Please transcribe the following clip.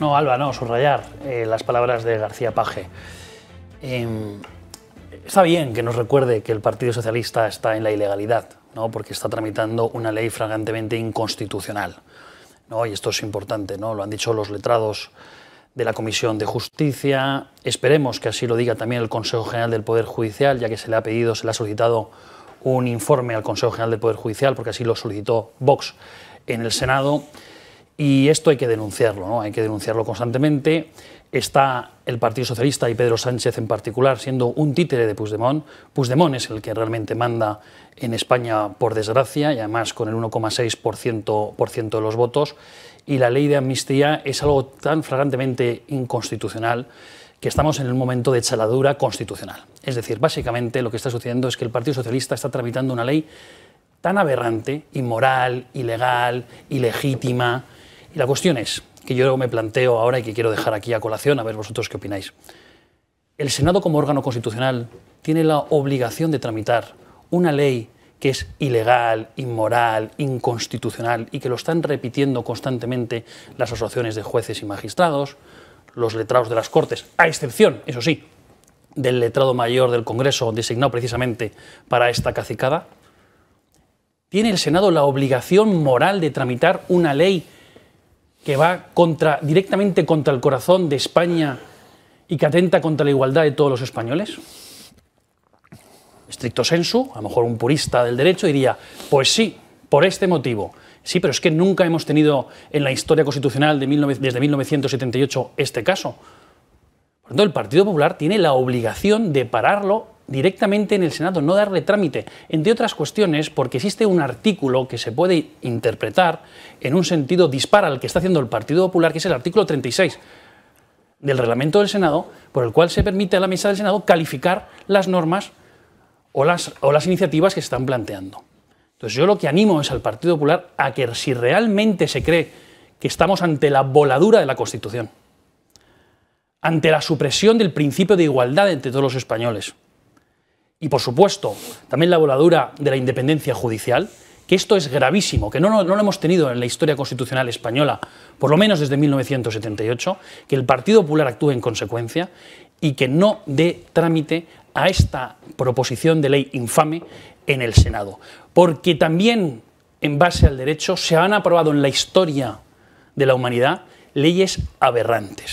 No, Alba, no, subrayar eh, las palabras de García Paje. Em, está bien que nos recuerde que el Partido Socialista está en la ilegalidad, ¿no? porque está tramitando una ley fragantemente inconstitucional. ¿no? Y esto es importante, ¿no? lo han dicho los letrados de la Comisión de Justicia. Esperemos que así lo diga también el Consejo General del Poder Judicial, ya que se le ha pedido, se le ha solicitado un informe al Consejo General del Poder Judicial, porque así lo solicitó Vox en el Senado. Y esto hay que denunciarlo, ¿no? hay que denunciarlo constantemente. Está el Partido Socialista y Pedro Sánchez en particular siendo un títere de Puigdemont. Puigdemont es el que realmente manda en España, por desgracia, y además con el 1,6% de los votos. Y la ley de amnistía es algo tan flagrantemente inconstitucional que estamos en el momento de chaladura constitucional. Es decir, básicamente lo que está sucediendo es que el Partido Socialista está tramitando una ley tan aberrante, inmoral, ilegal, ilegítima, y la cuestión es, que yo me planteo ahora y que quiero dejar aquí a colación, a ver vosotros qué opináis. El Senado como órgano constitucional tiene la obligación de tramitar una ley que es ilegal, inmoral, inconstitucional y que lo están repitiendo constantemente las asociaciones de jueces y magistrados, los letrados de las Cortes, a excepción, eso sí, del letrado mayor del Congreso designado precisamente para esta cacicada, ¿tiene el Senado la obligación moral de tramitar una ley que va contra, directamente contra el corazón de España y que atenta contra la igualdad de todos los españoles? Estricto sensu, a lo mejor un purista del derecho diría, pues sí, por este motivo. Sí, pero es que nunca hemos tenido en la historia constitucional de desde 1978 este caso. Por lo tanto, el Partido Popular tiene la obligación de pararlo directamente en el Senado, no darle trámite, entre otras cuestiones porque existe un artículo que se puede interpretar en un sentido dispar al que está haciendo el Partido Popular, que es el artículo 36 del reglamento del Senado, por el cual se permite a la mesa del Senado calificar las normas o las, o las iniciativas que se están planteando. Entonces yo lo que animo es al Partido Popular a que si realmente se cree que estamos ante la voladura de la Constitución, ante la supresión del principio de igualdad entre todos los españoles, y, por supuesto, también la voladura de la independencia judicial, que esto es gravísimo, que no, lo hemos tenido en la historia constitucional española, por lo menos desde 1978, que el Partido Popular actúe en consecuencia y que no dé trámite a esta proposición de ley infame en el Senado. Porque también, en base al derecho, se han aprobado en la historia de la humanidad leyes aberrantes.